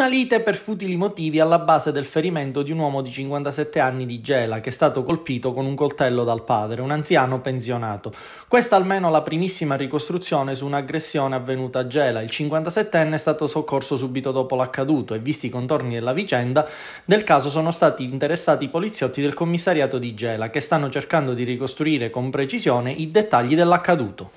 Una lite per futili motivi alla base del ferimento di un uomo di 57 anni di Gela che è stato colpito con un coltello dal padre, un anziano pensionato. Questa almeno la primissima ricostruzione su un'aggressione avvenuta a Gela. Il 57enne è stato soccorso subito dopo l'accaduto e visti i contorni della vicenda, del caso sono stati interessati i poliziotti del commissariato di Gela che stanno cercando di ricostruire con precisione i dettagli dell'accaduto.